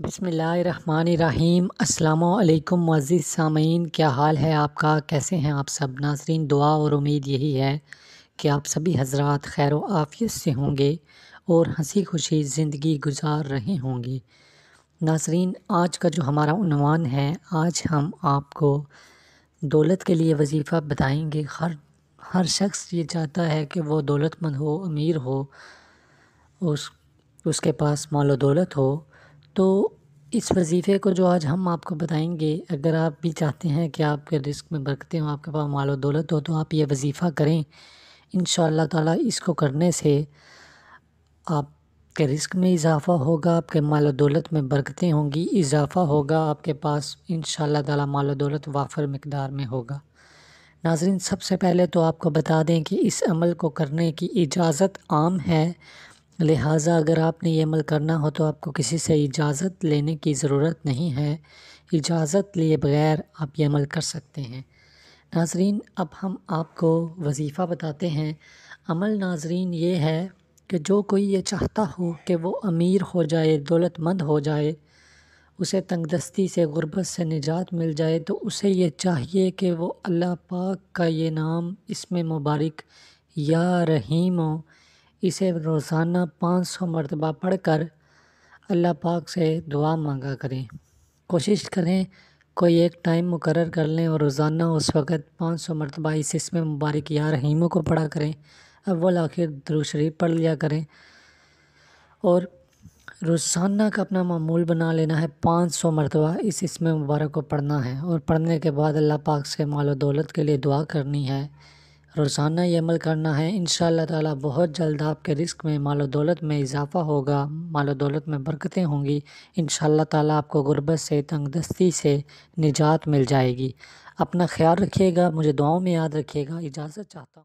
बसमीम अल्लाम मज़ी सामीन क्या हाल है आपका कैसे हैं आप सब नाजरीन दुआ और उम्मीद यही है कि आप सभी हजरात खैर आफियत से होंगे और हंसी खुशी ज़िंदगी गुजार रहे होंगे नाजरीन आज का जो हमारा उनवान है आज हम आपको दौलत के लिए वजीफ़ा बताएंगे हर हर शख्स ये चाहता है कि वो दौलतमंद हो अमीर हो उस उसके पास मालो दौलत हो तो इस वजीफ़े को जो आज हम आपको बताएंगे अगर आप भी चाहते हैं कि आपके रिस्क में बरकतें हो आपके पास माल दौलत हो तो आप ये वजीफ़ा करें इन ताला इसको करने से आपके रिस्क में इजाफ़ा होगा आपके माल दौलत में बरकतें होंगी इजाफ़ा होगा आपके पास इन ताला माल दौलत वाफर मकदार में होगा नाजरीन सबसे पहले तो आपको बता दें कि इस अमल को करने की इजाज़त आम है लिहाजा अगर आपने ये अमल करना हो तो आपको किसी से इजाज़त लेने की ज़रूरत नहीं है इजाज़त लिए बग़ैर आप ये अमल कर सकते हैं नाजरीन अब हम आपको वजीफ़ा बताते हैं अमल नाजरीन ये है कि जो कोई ये चाहता हो कि वो अमीर हो जाए दौलतमंद हो जाए उसे तंगदस्ती से गुरबत से निजात मिल जाए तो उसे ये चाहिए कि वो अल्लाह पाक का ये नाम इसमें मुबारक या रहीम हो इसे रोज़ाना पाँच सौ मरतबा पढ़ कर अल्लाह पाक से दुआ मांगा करें कोशिश करें कोई एक टाइम मुकर कर लें और रोज़ाना उस वक़्त पाँच सौ मरतबा इस इसमें मुबारक या रहीमों को पढ़ा करें अव्वल आखिर दुरुशरीफ पढ़ लिया करें और रोज़ाना का अपना मामूल बना लेना है पाँच सौ मरतबा इस इसमें मुबारक को पढ़ना है और पढ़ने के बाद अल्लाह पाक से माल दौलत के लिए दुआ करनी है रोज़ाना ये अमल करना है इन ताला बहुत जल्द आपके रिस्क में माल दौलत में इजाफ़ा होगा माल दौलत में बरकतें होंगी इन ताला आपको ग़ुरबत से तंग दस्ती से निजात मिल जाएगी अपना ख्याल रखिएगा मुझे दुआओं में याद रखिएगा इजाज़त चाहता हूँ